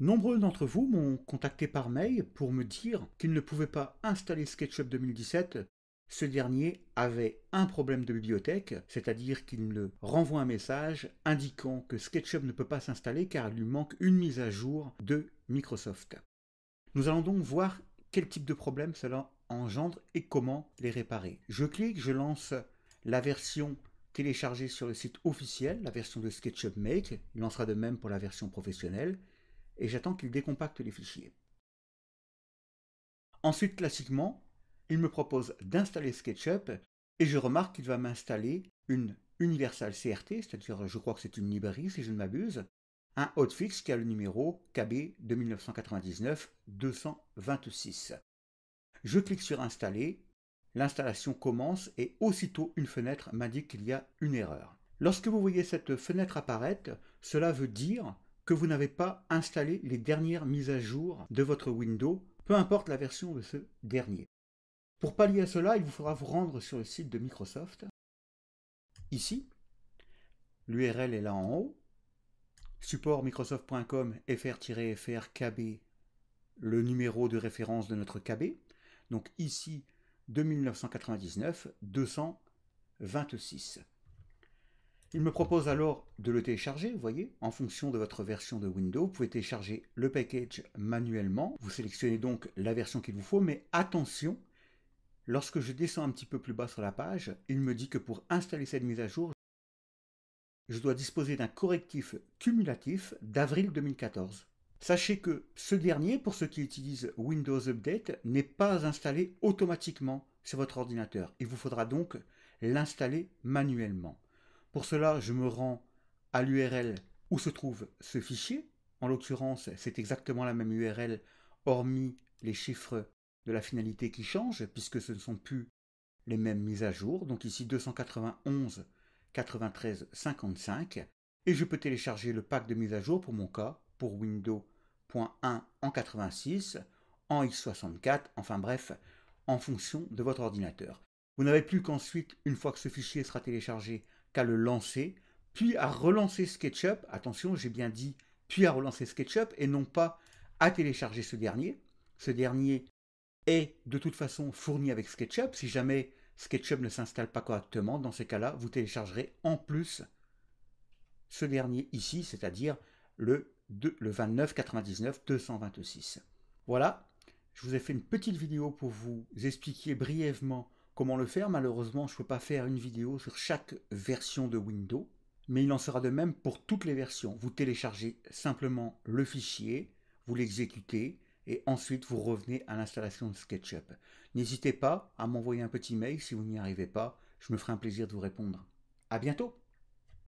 Nombreux d'entre vous m'ont contacté par mail pour me dire qu'ils ne pouvaient pas installer SketchUp 2017. Ce dernier avait un problème de bibliothèque, c'est-à-dire qu'il me renvoie un message indiquant que SketchUp ne peut pas s'installer car il lui manque une mise à jour de Microsoft. Nous allons donc voir quel type de problème cela engendre et comment les réparer. Je clique, je lance la version téléchargée sur le site officiel, la version de SketchUp Make. Il en sera de même pour la version professionnelle et j'attends qu'il décompacte les fichiers. Ensuite, classiquement, il me propose d'installer SketchUp et je remarque qu'il va m'installer une Universal CRT, c'est-à-dire je crois que c'est une librairie si je ne m'abuse, un hotfix qui a le numéro KB de 226. Je clique sur Installer, l'installation commence et aussitôt une fenêtre m'indique qu'il y a une erreur. Lorsque vous voyez cette fenêtre apparaître, cela veut dire que vous n'avez pas installé les dernières mises à jour de votre Windows, peu importe la version de ce dernier. Pour pallier à cela, il vous faudra vous rendre sur le site de Microsoft. Ici, l'URL est là en haut, support microsoft.com fr-fr kb, le numéro de référence de notre kb, donc ici 2999 226. Il me propose alors de le télécharger, vous voyez, en fonction de votre version de Windows, vous pouvez télécharger le package manuellement. Vous sélectionnez donc la version qu'il vous faut, mais attention, lorsque je descends un petit peu plus bas sur la page, il me dit que pour installer cette mise à jour, je dois disposer d'un correctif cumulatif d'avril 2014. Sachez que ce dernier, pour ceux qui utilisent Windows Update, n'est pas installé automatiquement sur votre ordinateur. Il vous faudra donc l'installer manuellement. Pour cela, je me rends à l'URL où se trouve ce fichier. En l'occurrence, c'est exactement la même URL, hormis les chiffres de la finalité qui changent, puisque ce ne sont plus les mêmes mises à jour. Donc ici 291 93 55. Et je peux télécharger le pack de mise à jour pour mon cas, pour Windows.1 en 86, en x64, enfin bref, en fonction de votre ordinateur. Vous n'avez plus qu'ensuite, une fois que ce fichier sera téléchargé, qu'à le lancer, puis à relancer SketchUp. Attention, j'ai bien dit puis à relancer SketchUp et non pas à télécharger ce dernier. Ce dernier est de toute façon fourni avec SketchUp. Si jamais SketchUp ne s'installe pas correctement, dans ces cas-là, vous téléchargerez en plus ce dernier ici, c'est-à-dire le, le 2999 226. Voilà, je vous ai fait une petite vidéo pour vous expliquer brièvement Comment le faire Malheureusement, je ne peux pas faire une vidéo sur chaque version de Windows, mais il en sera de même pour toutes les versions. Vous téléchargez simplement le fichier, vous l'exécutez, et ensuite vous revenez à l'installation de SketchUp. N'hésitez pas à m'envoyer un petit mail si vous n'y arrivez pas, je me ferai un plaisir de vous répondre. À bientôt